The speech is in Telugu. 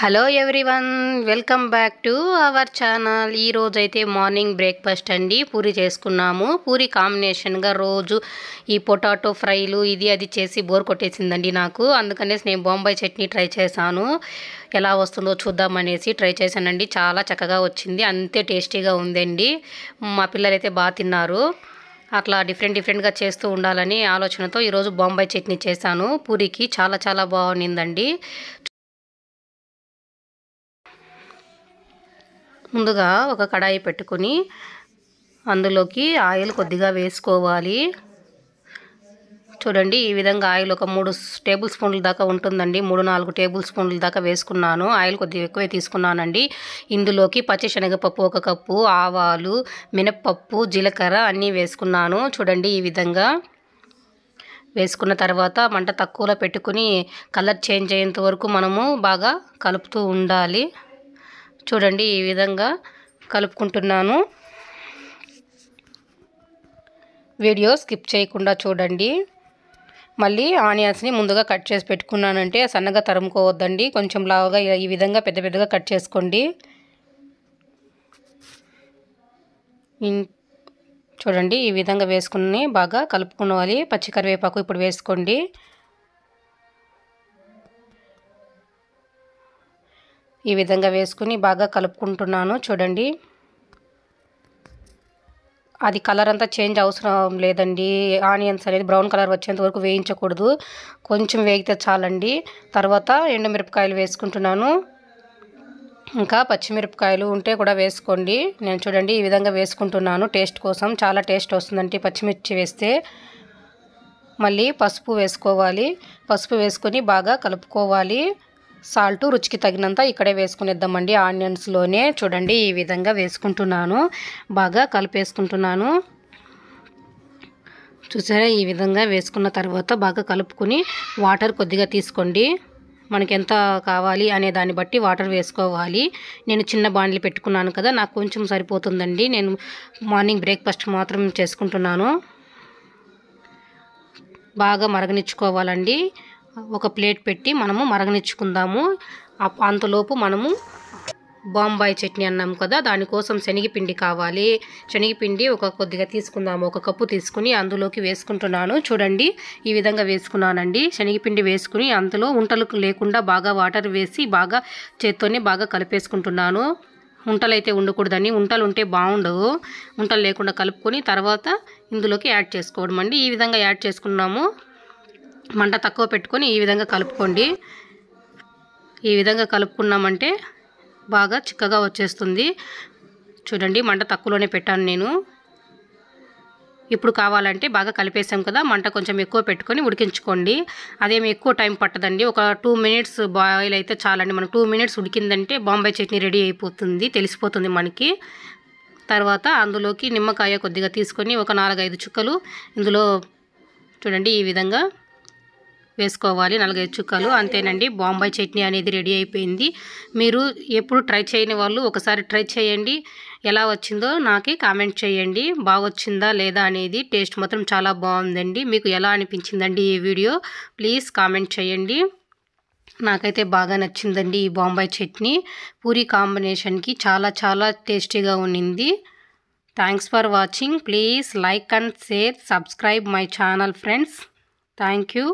hello everyone welcome back to our channel ఈరోజైతే మార్నింగ్ బ్రేక్ఫాస్ట్ అండి పూరి చేసుకున్నాము పూరి కాంబినేషన్గా రోజు ఈ పొటాటో ఫ్రైలు ఇది అది చేసి బోర్ కొట్టేసిందండి నాకు అందుకనేసి నేను బొంబాయి చట్నీ ట్రై చేశాను ఎలా వస్తుందో చూద్దామనేసి ట్రై చేశానండి చాలా చక్కగా వచ్చింది అంతే టేస్టీగా ఉందండి మా పిల్లలైతే బాగా తిన్నారు అట్లా డిఫరెంట్ డిఫరెంట్గా చేస్తూ ఉండాలని ఆలోచనతో ఈరోజు బొంబాయి చట్నీ చేశాను పూరికి చాలా చాలా బాగుండిందండి ముందుగా ఒక కడాయి పెట్టుకుని అందులోకి ఆయిల్ కొద్దిగా వేసుకోవాలి చూడండి ఈ విధంగా ఆయిల్ ఒక మూడు టేబుల్ స్పూన్ల దాకా ఉంటుందండి మూడు నాలుగు టేబుల్ స్పూన్ల దాకా వేసుకున్నాను ఆయిల్ కొద్దిగా ఎక్కువే తీసుకున్నానండి ఇందులోకి పచ్చిశనగపప్పు ఒక కప్పు ఆవాలు మినప్పప్పు జీలకర్ర అన్నీ వేసుకున్నాను చూడండి ఈ విధంగా వేసుకున్న తర్వాత మంట తక్కువలో పెట్టుకుని కలర్ చేంజ్ అయ్యేంత వరకు మనము బాగా కలుపుతూ ఉండాలి చూడండి ఈ విధంగా కలుపుకుంటున్నాను వీడియో స్కిప్ చేయకుండా చూడండి మళ్ళీ ఆనియన్స్ని ముందుగా కట్ చేసి పెట్టుకున్నానంటే సన్నగా తరుముకోవద్దండి కొంచెం లావుగా ఈ విధంగా పెద్ద పెద్దగా కట్ చేసుకోండి చూడండి ఈ విధంగా వేసుకుని బాగా కలుపుకోవాలి పచ్చి కరివేపాకు ఇప్పుడు వేసుకోండి ఈ విధంగా వేసుకుని బాగా కలుపుకుంటున్నాను చూడండి అది కలర్ అంతా చేంజ్ అవసరం లేదండి ఆనియన్స్ అనేది బ్రౌన్ కలర్ వచ్చేంత వరకు వేయించకూడదు కొంచెం వేగితే చాలండి తర్వాత ఎండుమిరపకాయలు వేసుకుంటున్నాను ఇంకా పచ్చిమిరపకాయలు ఉంటే కూడా వేసుకోండి నేను చూడండి ఈ విధంగా వేసుకుంటున్నాను టేస్ట్ కోసం చాలా టేస్ట్ వస్తుందండి పచ్చిమిర్చి వేస్తే మళ్ళీ పసుపు వేసుకోవాలి పసుపు వేసుకొని బాగా కలుపుకోవాలి సాల్ట్ రుచికి తగినంత ఇక్కడే వేసుకునేద్దామండి ఆనియన్స్లోనే చూడండి ఈ విధంగా వేసుకుంటున్నాను బాగా కలిపేసుకుంటున్నాను చూసారా ఈ విధంగా వేసుకున్న తర్వాత బాగా కలుపుకుని వాటర్ కొద్దిగా తీసుకోండి మనకి ఎంత కావాలి అనే దాన్ని బట్టి వాటర్ వేసుకోవాలి నేను చిన్న బాండ్లు పెట్టుకున్నాను కదా నాకు కొంచెం సరిపోతుందండి నేను మార్నింగ్ బ్రేక్ఫాస్ట్ మాత్రం చేసుకుంటున్నాను బాగా మరగనిచ్చుకోవాలండి ఒక ప్లేట్ పెట్టి మనము మరగనిచ్చుకుందాము అంతలోపు మనము బాంబాయి చట్నీ అన్నాము కదా దానికోసం శనగపిండి కావాలి శనగపిండి ఒక కొద్దిగా తీసుకుందాము ఒక కప్పు తీసుకుని అందులోకి వేసుకుంటున్నాను చూడండి ఈ విధంగా వేసుకున్నానండి శనగపిండి వేసుకుని అందులో ఉంటలకు లేకుండా బాగా వాటర్ వేసి బాగా చేత్తోనే బాగా కలిపేసుకుంటున్నాను ఉంటలు అయితే ఉండకూడదని ఉంటలు ఉంటే బాగుండవు ఉంటలు లేకుండా కలుపుకొని తర్వాత ఇందులోకి యాడ్ చేసుకోవడం అండి ఈ విధంగా యాడ్ చేసుకున్నాము మంట తక్కువ పెట్టుకొని ఈ విధంగా కలుపుకోండి ఈ విధంగా కలుపుకున్నామంటే బాగా చిక్కగా వచ్చేస్తుంది చూడండి మంట తక్కువలోనే పెట్టాను నేను ఇప్పుడు కావాలంటే బాగా కలిపేసాం కదా మంట కొంచెం ఎక్కువ పెట్టుకొని ఉడికించుకోండి అదేమి ఎక్కువ టైం పట్టదండి ఒక టూ మినిట్స్ బాయిల్ అయితే చాలండి మనం టూ మినిట్స్ ఉడికిందంటే బాంబే చట్నీ రెడీ అయిపోతుంది తెలిసిపోతుంది మనకి తర్వాత అందులోకి నిమ్మకాయ కొద్దిగా తీసుకొని ఒక నాలుగైదు చుక్కలు ఇందులో చూడండి ఈ విధంగా వేసుకోవాలి నలుగైదు చుక్కలు అంతేనండి బాంబాయి చట్నీ అనేది రెడీ అయిపోయింది మీరు ఎప్పుడు ట్రై చేయని వాళ్ళు ఒకసారి ట్రై చేయండి ఎలా వచ్చిందో నాకు కామెంట్ చేయండి బాగొచ్చిందా లేదా అనేది టేస్ట్ మాత్రం చాలా బాగుందండి మీకు ఎలా అనిపించిందండి ఈ వీడియో ప్లీజ్ కామెంట్ చేయండి నాకైతే బాగా నచ్చిందండి ఈ బాంబాయి చట్నీ పూరి కాంబినేషన్కి చాలా చాలా టేస్టీగా ఉన్నింది thanks for watching please like and share subscribe my channel friends thank you